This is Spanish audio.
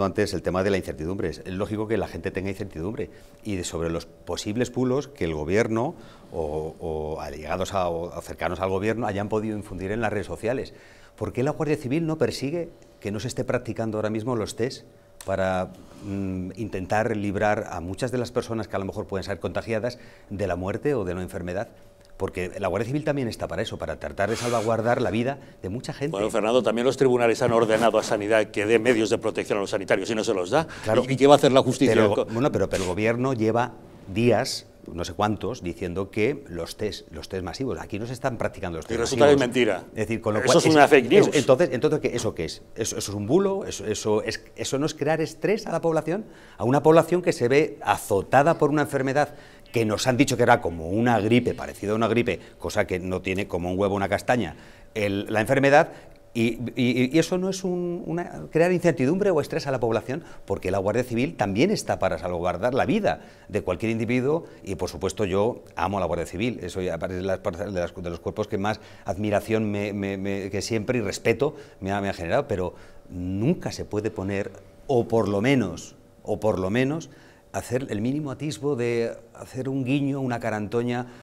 Antes el tema de la incertidumbre. Es lógico que la gente tenga incertidumbre y sobre los posibles pulos que el gobierno o, allegados o cercanos al gobierno hayan podido infundir en las redes sociales. ¿Por qué la Guardia Civil no persigue que no se esté practicando ahora mismo los test para mm, intentar librar a muchas de las personas que a lo mejor pueden ser contagiadas de la muerte o de la enfermedad? porque la Guardia Civil también está para eso, para tratar de salvaguardar la vida de mucha gente. Bueno, Fernando, también los tribunales han ordenado a Sanidad que dé medios de protección a los sanitarios y no se los da. Claro, ¿Y qué va a hacer la justicia? Pero, bueno, pero, el gobierno lleva días no sé cuántos, diciendo que los test, los test masivos, aquí no se están practicando los test masivos. Y resulta que es mentira. Es decir, con lo eso cual, es, una fake news. entonces, ¿eso qué es? ¿Eso, es un bulo? ¿Eso, eso, es, ¿Eso no es crear estrés a la población? A una población que se ve azotada por una enfermedad que nos han dicho que era como una gripe, parecido a una gripe, cosa que no tiene como un huevo una castaña, la enfermedad, y, eso no es crear incertidumbre o estrés a la población, porque la Guardia Civil también está para salvaguardar la vida de cualquier individuo y, por supuesto, yo amo a la Guardia Civil. Eso es de, los cuerpos que más admiración que siempre y respeto me ha generado, pero nunca se puede poner, o por lo menos, o por lo menos, hacer el mínimo atisbo de hacer un guiño, una carantoña